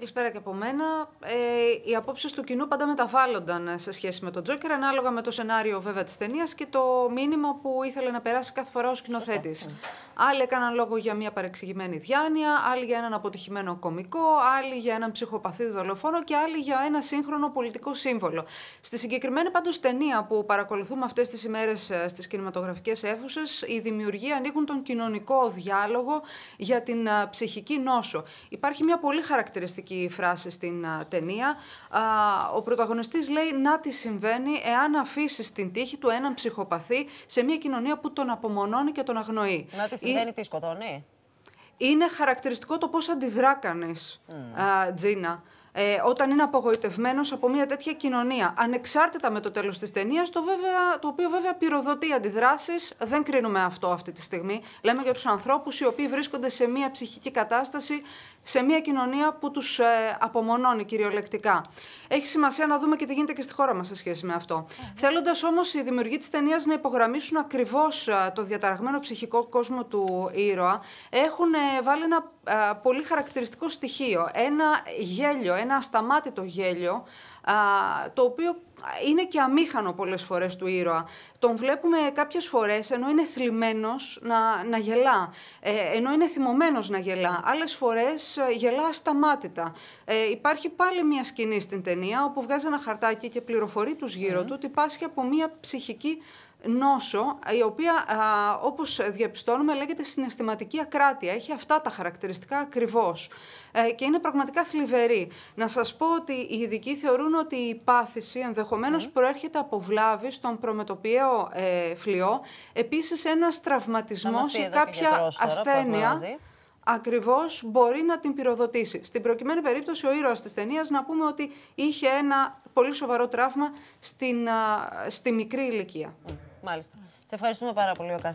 Καλησπέρα και από μένα. Ε, οι απόψεις του κοινού πάντα μεταβάλλονταν σε σχέση με τον Τζόκερ, ανάλογα με το σενάριο βέβαια της ταινίας και το μήνυμα που ήθελε να περάσει κάθε φορά ο σκηνοθέτης. Ε, ε. Άλλοι έκαναν λόγο για μια παρεξηγημένη διάνοια, άλλοι για έναν αποτυχημένο κωμικό, άλλοι για έναν ψυχοπαθή δολοφόνο και άλλοι για ένα σύγχρονο πολιτικό σύμβολο. Στη συγκεκριμένη πάντως ταινία που παρακολουθούμε αυτές τις ημέρες ε, στις κινηματογραφικές αίθουσες, οι δημιουργοί ανοίγουν τον κοινωνικό διάλογο για την ψυχική νόσο. Υπάρχει μια πολύ χαρακτηριστική φράση στην ταινία. Α, ο πρωταγωνιστής λέει να τι συμβαίνει εάν αφήσεις την τύχη του έναν ψυχοπαθή σε μια κοινωνία που τον απομονώνει και τον αγνοεί. Να τι συμβαίνει, Ή... σκοτώνει. Είναι χαρακτηριστικό το πώς αντιδρά κανείς, α, Τζίνα ε, όταν είναι απογοητευμένος από μια τέτοια κοινωνία. Ανεξάρτητα με το τέλος της ταινίας, το, το οποίο βέβαια πυροδοτεί αντιδράσεις, δεν κρίνουμε αυτό αυτή τη στιγμή. Λέμε για τους ανθρώπους οι οποίοι βρίσκονται σε μια ψυχική κατάσταση, σε μια κοινωνία που τους ε, απομονώνει κυριολεκτικά. Έχει σημασία να δούμε και τι γίνεται και στη χώρα μας σε σχέση με αυτό. Mm-hmm. Θέλοντας όμως οι δημιουργοί της ταινίας να υπογραμμίσουν ακριβώς ε, το διαταραγμένο ψυχικό κόσμο του ήρωα, έχουν ε, βάλει ένα πολύ χαρακτηριστικό στοιχείο. Ένα γέλιο, ένα ένα ασταμάτητο γέλιο, το οποίο είναι και αμήχανο πολλές φορές του ήρωα. Τον βλέπουμε κάποιες φορές ενώ είναι θλιμμένος να, να γελά, ε, ενώ είναι θυμωμένος να γελά. Άλλες φορές ε, γελά ασταμάτητα. Ε, υπάρχει πάλι μια σκηνή στην ταινία όπου βγάζει ένα χαρτάκι και πληροφορεί τους γύρω ναι. του ότι πάσχει από μια ψυχική νόσο, η οποία α, όπως διαπιστώνουμε λέγεται συναισθηματική ακράτεια. Έχει αυτά τα χαρακτηριστικά ακριβώς ε, και είναι πραγματικά θλιβερή. Να σας πω ότι οι ειδικοί θεωρούν ότι η πάθηση ενδεχομένως Επομένω, ναι. προέρχεται από βλάβη στον προμετωπιαίο ε, φλοιό. Επίσης ένας τραυματισμός ή κάποια ασθένεια ακριβώς μπορεί να την πυροδοτήσει. Στην προκειμένη περίπτωση, ο ήρωας της ταινίας να πούμε ότι είχε ένα πολύ σοβαρό τραύμα στην, στη μικρή ηλικία. Μάλιστα. Σε ευχαριστούμε πάρα πολύ, ο